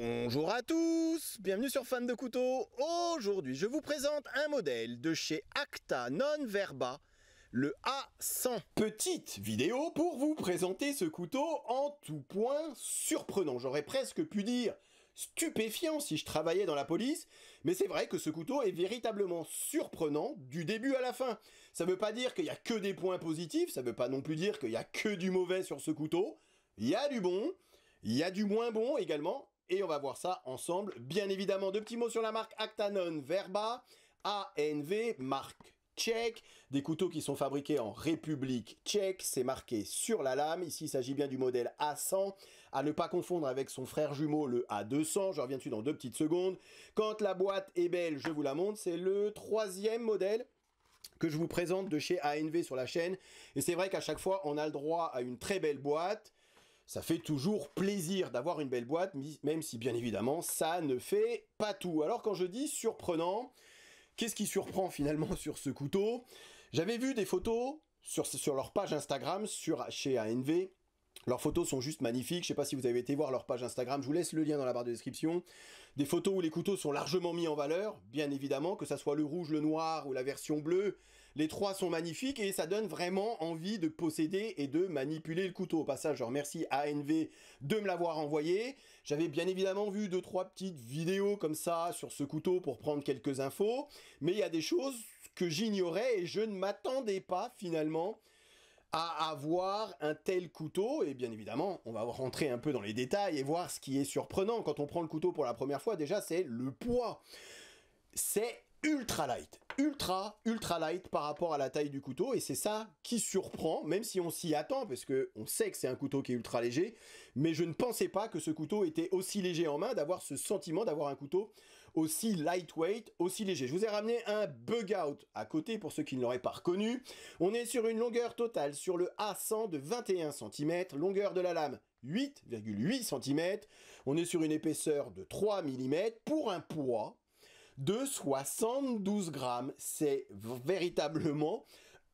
Bonjour à tous, bienvenue sur Fan de Couteau. Aujourd'hui, je vous présente un modèle de chez Acta Non Verba, le A100. Petite vidéo pour vous présenter ce couteau en tout point surprenant. J'aurais presque pu dire stupéfiant si je travaillais dans la police, mais c'est vrai que ce couteau est véritablement surprenant du début à la fin. Ça ne veut pas dire qu'il y a que des points positifs, ça ne veut pas non plus dire qu'il y a que du mauvais sur ce couteau. Il y a du bon, il y a du moins bon également, et on va voir ça ensemble. Bien évidemment, deux petits mots sur la marque Actanon Verba, ANV, marque tchèque, des couteaux qui sont fabriqués en République tchèque, c'est marqué sur la lame, ici il s'agit bien du modèle A100, à ne pas confondre avec son frère jumeau le A200, je reviens dessus dans deux petites secondes. Quand la boîte est belle, je vous la montre, c'est le troisième modèle que je vous présente de chez ANV sur la chaîne, et c'est vrai qu'à chaque fois on a le droit à une très belle boîte, ça fait toujours plaisir d'avoir une belle boîte, même si bien évidemment ça ne fait pas tout. Alors quand je dis surprenant, qu'est-ce qui surprend finalement sur ce couteau J'avais vu des photos sur, leur page Instagram, sur, chez ANV, leurs photos sont juste magnifiques, je sais pas si vous avez été voir leur page Instagram, je vous laisse le lien dans la barre de description. Des photos où les couteaux sont largement mis en valeur, bien évidemment, que ça soit le rouge, le noir ou la version bleue, les trois sont magnifiques et ça donne vraiment envie de posséder et de manipuler le couteau. Au passage, je remercie ANV de me l'avoir envoyé. J'avais bien évidemment vu deux trois petites vidéos comme ça sur ce couteau pour prendre quelques infos, mais il y a des choses que j'ignorais et je ne m'attendais pas finalement à avoir un tel couteau Et bien évidemment, on va rentrer un peu dans les détails et voir ce qui est surprenant quand on prend le couteau pour la première fois. Déjà, c'est le poids. C'est ultra light, ultra ultra light par rapport à la taille du couteau et c'est ça qui surprend même si on s'y attend parce qu'on sait que c'est un couteau qui est ultra léger mais je ne pensais pas que ce couteau était aussi léger en main d'avoir ce sentiment d'avoir un couteau aussi lightweight, aussi léger. Je vous ai ramené un bug out à côté pour ceux qui ne l'auraient pas reconnu. On est sur une longueur totale sur le A100 de 21 cm, longueur de la lame 8,8 cm. On est sur une épaisseur de 3 mm pour un poids de 72 grammes. C'est véritablement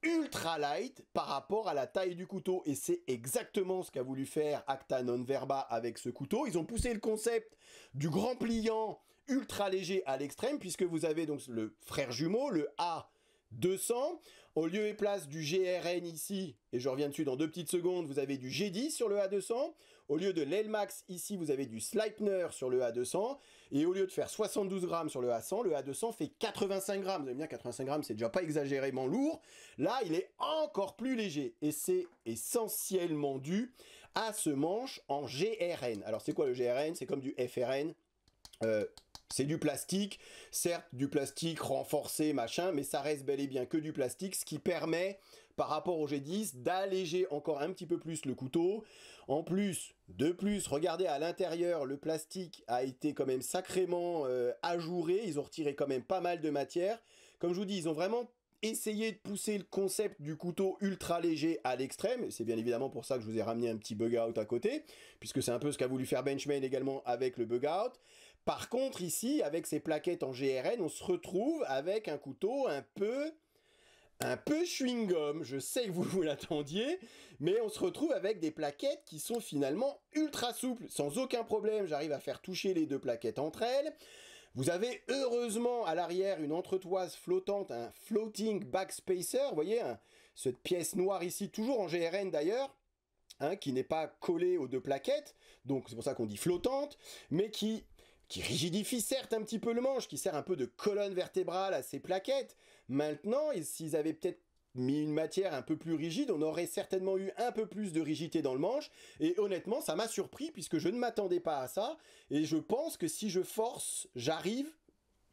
ultra light par rapport à la taille du couteau. Et c'est exactement ce qu'a voulu faire Acta Non Verba avec ce couteau. Ils ont poussé le concept du grand pliant ultra léger à l'extrême, puisque vous avez donc le frère jumeau, le A. 200. Au lieu et place du GRN ici, et je reviens dessus dans deux petites secondes, vous avez du G10 sur le A200. Au lieu de l'Elmax ici, vous avez du Sleipner sur le A200. Et au lieu de faire 72 grammes sur le A100, le A200 fait 85 grammes. Vous allez me 85 grammes, c'est déjà pas exagérément lourd. Là, il est encore plus léger. Et c'est essentiellement dû à ce manche en GRN. Alors, c'est quoi le GRN C'est comme du FRN. Euh, c'est du plastique, certes du plastique renforcé, machin, mais ça reste bel et bien que du plastique, ce qui permet, par rapport au G10, d'alléger encore un petit peu plus le couteau. En plus, de plus, regardez à l'intérieur, le plastique a été quand même sacrément euh, ajouré, ils ont retiré quand même pas mal de matière. Comme je vous dis, ils ont vraiment essayé de pousser le concept du couteau ultra léger à l'extrême, c'est bien évidemment pour ça que je vous ai ramené un petit bug out à côté, puisque c'est un peu ce qu'a voulu faire Benchman également avec le bug out. Par contre, ici, avec ces plaquettes en GRN, on se retrouve avec un couteau un peu un peu chewing-gum, je sais que vous, vous l'attendiez, mais on se retrouve avec des plaquettes qui sont finalement ultra souples, sans aucun problème, j'arrive à faire toucher les deux plaquettes entre elles. Vous avez heureusement à l'arrière une entretoise flottante, un floating backspacer, vous voyez, cette pièce noire ici, toujours en GRN d'ailleurs, hein, qui n'est pas collée aux deux plaquettes, donc c'est pour ça qu'on dit flottante, mais qui qui rigidifie certes un petit peu le manche, qui sert un peu de colonne vertébrale à ces plaquettes. Maintenant, s'ils avaient peut-être mis une matière un peu plus rigide, on aurait certainement eu un peu plus de rigidité dans le manche, et honnêtement, ça m'a surpris puisque je ne m'attendais pas à ça, et je pense que si je force, j'arrive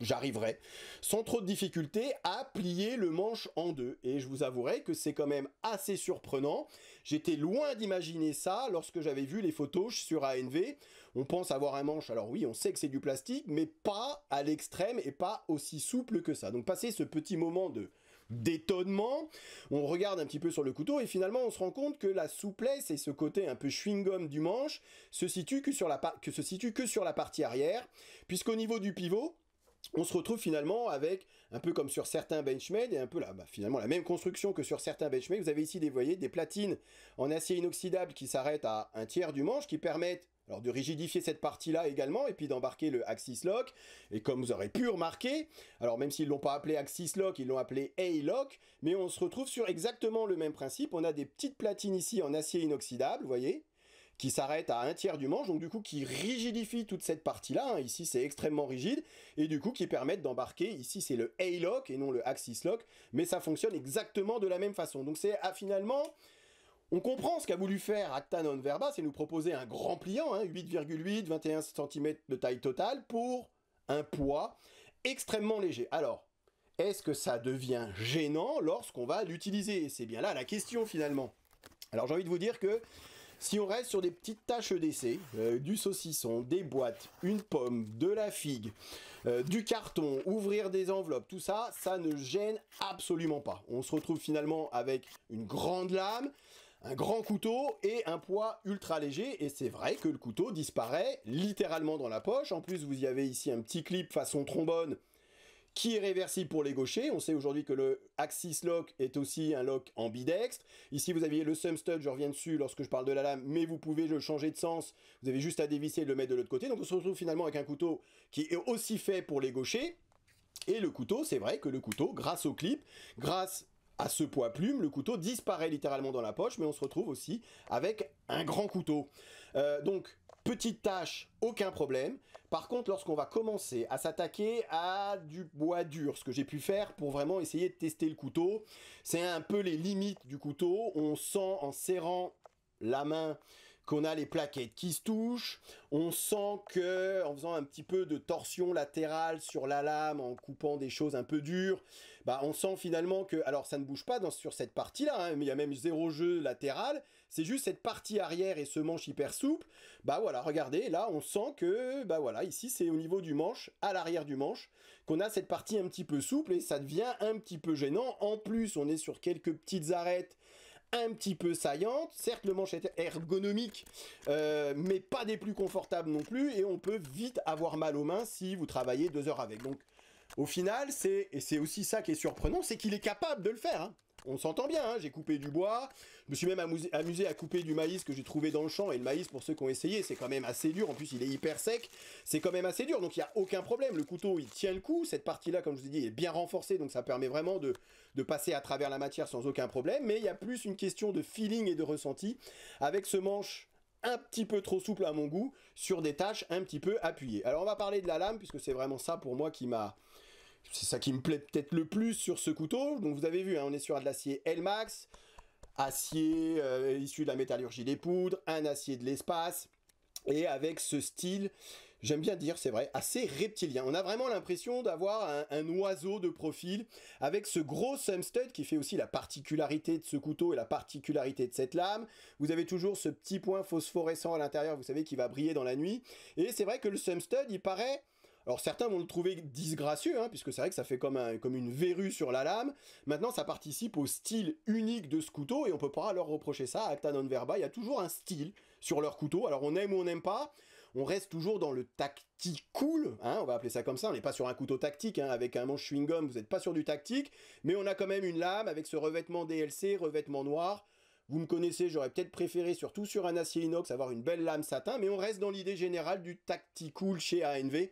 j'arriverai sans trop de difficulté à plier le manche en deux. Et je vous avouerai que c'est quand même assez surprenant. J'étais loin d'imaginer ça lorsque j'avais vu les photos sur ANV. On pense avoir un manche, alors oui, on sait que c'est du plastique, mais pas à l'extrême et pas aussi souple que ça. Donc passé ce petit moment de d'étonnement, on regarde un petit peu sur le couteau et finalement on se rend compte que la souplesse et ce côté un peu chewing-gum du manche se situe que sur la, que se situe que sur la partie arrière, puisqu'au niveau du pivot, on se retrouve finalement avec, un peu comme sur certains benchmade, et un peu là, bah, finalement la même construction que sur certains benchmade, vous avez ici des, voyez, des platines en acier inoxydable qui s'arrêtent à un tiers du manche, qui permettent alors de rigidifier cette partie-là également, et puis d'embarquer le Axis Lock. Et comme vous aurez pu remarquer, alors même s'ils l'ont pas appelé Axis Lock, ils l'ont appelé A-Lock, mais on se retrouve sur exactement le même principe. On a des petites platines ici en acier inoxydable, vous voyez, qui s'arrête à un tiers du manche, donc du coup qui rigidifie toute cette partie-là, hein. ici c'est extrêmement rigide, et du coup qui permettent d'embarquer, ici c'est le A-lock et non le Axis lock, mais ça fonctionne exactement de la même façon. Donc c'est à ah, finalement... On comprend ce qu'a voulu faire actanon Verba, c'est nous proposer un grand pliant, 8,8, 21 cm de taille totale, pour un poids extrêmement léger. Alors, est-ce que ça devient gênant lorsqu'on va l'utiliser C'est bien là la question finalement. Alors j'ai envie de vous dire que si on reste sur des petites tâches d'essai, euh, du saucisson, des boîtes, une pomme, de la figue, euh, du carton, ouvrir des enveloppes, tout ça, ça ne gêne absolument pas. On se retrouve finalement avec une grande lame, un grand couteau et un poids ultra léger. Et c'est vrai que le couteau disparaît littéralement dans la poche. En plus, vous y avez ici un petit clip façon trombone qui est réversible pour les gauchers. On sait aujourd'hui que le Axis Lock est aussi un lock ambidextre. Ici, vous aviez le sum stud, je reviens dessus lorsque je parle de la lame, mais vous pouvez le changer de sens. Vous avez juste à dévisser et le mettre de l'autre côté. Donc on se retrouve finalement avec un couteau qui est aussi fait pour les gauchers. Et le couteau, c'est vrai que le couteau, grâce au clip, grâce à ce poids plume, le couteau disparaît littéralement dans la poche, mais on se retrouve aussi avec un grand couteau. Euh, donc, Petite tâche, aucun problème. Par contre, lorsqu'on va commencer à s'attaquer à du bois dur, ce que j'ai pu faire pour vraiment essayer de tester le couteau, c'est un peu les limites du couteau. On sent en serrant la main qu'on a les plaquettes qui se touchent. On sent que, en faisant un petit peu de torsion latérale sur la lame, en coupant des choses un peu dures, bah, on sent finalement que, alors ça ne bouge pas dans, sur cette partie-là, hein, mais il y a même zéro jeu latéral. C'est juste cette partie arrière et ce manche hyper souple. Bah voilà, regardez, là on sent que, bah voilà, ici c'est au niveau du manche, à l'arrière du manche, qu'on a cette partie un petit peu souple et ça devient un petit peu gênant. En plus, on est sur quelques petites arêtes un petit peu saillante. Certes, le manche est ergonomique, euh, mais pas des plus confortables non plus. Et on peut vite avoir mal aux mains si vous travaillez deux heures avec. Donc, au final, c'est et c'est aussi ça qui est surprenant, c'est qu'il est capable de le faire. Hein. On s'entend bien, hein, j'ai coupé du bois, je me suis même amusé, à couper du maïs que j'ai trouvé dans le champ, et le maïs, pour ceux qui ont essayé, c'est quand même assez dur, en plus il est hyper sec, c'est quand même assez dur, donc il n'y a aucun problème, le couteau il tient le coup, cette partie-là, comme je vous ai dit, est bien renforcée, donc ça permet vraiment de, de passer à travers la matière sans aucun problème, mais il y a plus une question de feeling et de ressenti, avec ce manche un petit peu trop souple à mon goût, sur des tâches un petit peu appuyées. Alors on va parler de la lame, puisque c'est vraiment ça pour moi qui m'a c'est ça qui me plaît peut-être le plus sur ce couteau. Donc vous avez vu, hein, on est sur de l'acier l acier euh, issu de la métallurgie des poudres, un acier de l'espace, et avec ce style, j'aime bien dire, c'est vrai, assez reptilien. On a vraiment l'impression d'avoir un, oiseau de profil, avec ce gros stud qui fait aussi la particularité de ce couteau et la particularité de cette lame. Vous avez toujours ce petit point phosphorescent à l'intérieur, vous savez, qui va briller dans la nuit. Et c'est vrai que le stud, il paraît alors certains vont le trouver disgracieux, hein, puisque c'est vrai que ça fait comme, comme une verrue sur la lame. Maintenant, ça participe au style unique de ce couteau, et on peut pas leur reprocher ça. Acta non verba, il y a toujours un style sur leur couteau. Alors on aime ou on n'aime pas, on reste toujours dans le tactique cool, hein, on va appeler ça comme ça. On n'est pas sur un couteau tactique, hein, avec un manche chewing-gum, vous n'êtes pas sur du tactique, mais on a quand même une lame avec ce revêtement DLC, revêtement noir. Vous me connaissez, j'aurais peut-être préféré, surtout sur un acier inox, avoir une belle lame satin, mais on reste dans l'idée générale du tacti-cool chez ANV.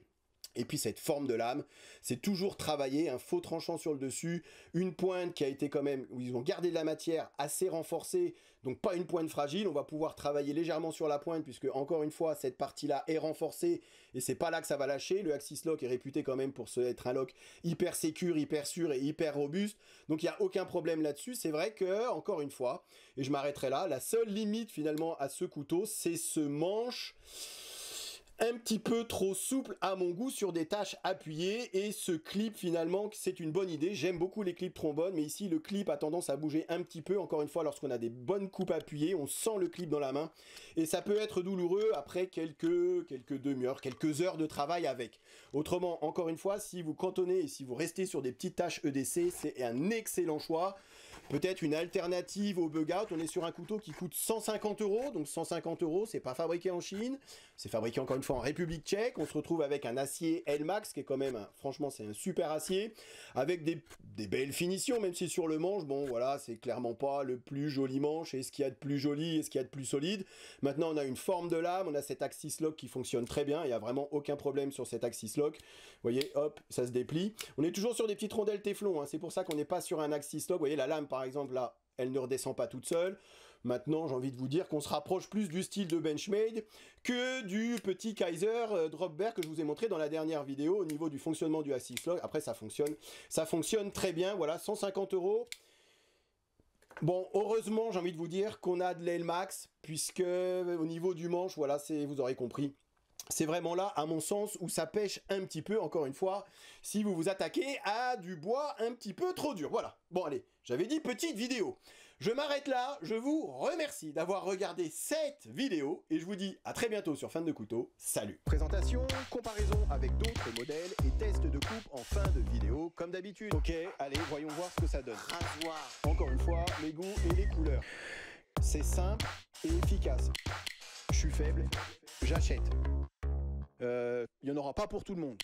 Et puis cette forme de lame, c'est toujours travaillé, un faux tranchant sur le dessus, une pointe qui a été quand même, où ils ont gardé de la matière assez renforcée, donc pas une pointe fragile, on va pouvoir travailler légèrement sur la pointe, puisque encore une fois, cette partie-là est renforcée, et c'est pas là que ça va lâcher, le Axis Lock est réputé quand même pour être un lock hyper sécure, hyper sûr et hyper robuste, donc il n'y a aucun problème là-dessus, c'est vrai que, encore une fois, et je m'arrêterai là, la seule limite finalement à ce couteau, c'est ce manche un petit peu trop souple à mon goût sur des tâches appuyées et ce clip finalement c'est une bonne idée j'aime beaucoup les clips trombones mais ici le clip a tendance à bouger un petit peu encore une fois lorsqu'on a des bonnes coupes appuyées on sent le clip dans la main et ça peut être douloureux après quelques quelques demi-heures quelques heures de travail avec autrement encore une fois si vous cantonnez et si vous restez sur des petites tâches EDC c'est un excellent choix peut-être une alternative au bug out. On est sur un couteau qui coûte 150 euros, donc 150 euros, c'est pas fabriqué en Chine, c'est fabriqué encore une fois en République Tchèque. On se retrouve avec un acier L-Max, qui est quand même, franchement, c'est un super acier avec des, belles finitions, même si sur le manche, bon voilà, c'est clairement pas le plus joli manche et ce qu'il y a de plus joli et ce qu'il y a de plus solide. Maintenant, on a une forme de lame, on a cet axis lock qui fonctionne très bien, il n'y a vraiment aucun problème sur cet axis lock. Vous voyez, hop, ça se déplie. On est toujours sur des petites rondelles Teflon, hein. c'est pour ça qu'on n'est pas sur un axis lock. Vous voyez, la lame par exemple, là, elle ne redescend pas toute seule. Maintenant, j'ai envie de vous dire qu'on se rapproche plus du style de Benchmade que du petit Kaiser euh, Dropbear que je vous ai montré dans la dernière vidéo au niveau du fonctionnement du Assist Log. Après, ça fonctionne. Ça fonctionne très bien. Voilà, 150 euros. Bon, heureusement, j'ai envie de vous dire qu'on a de l'ail max, puisque euh, au niveau du manche, voilà, c'est vous aurez compris, c'est vraiment là, à mon sens, où ça pêche un petit peu, encore une fois, si vous vous attaquez à du bois un petit peu trop dur. Voilà. Bon, allez, j'avais dit petite vidéo. Je m'arrête là, je vous remercie d'avoir regardé cette vidéo, et je vous dis à très bientôt sur Fin de Couteau. Salut Présentation, comparaison avec d'autres modèles et test de coupe en fin de vidéo, comme d'habitude. Ok, allez, voyons voir ce que ça donne. voir, Encore une fois, les goûts et les couleurs. C'est simple et efficace. Je suis faible, j'achète. Euh, il n'y en aura pas pour tout le monde.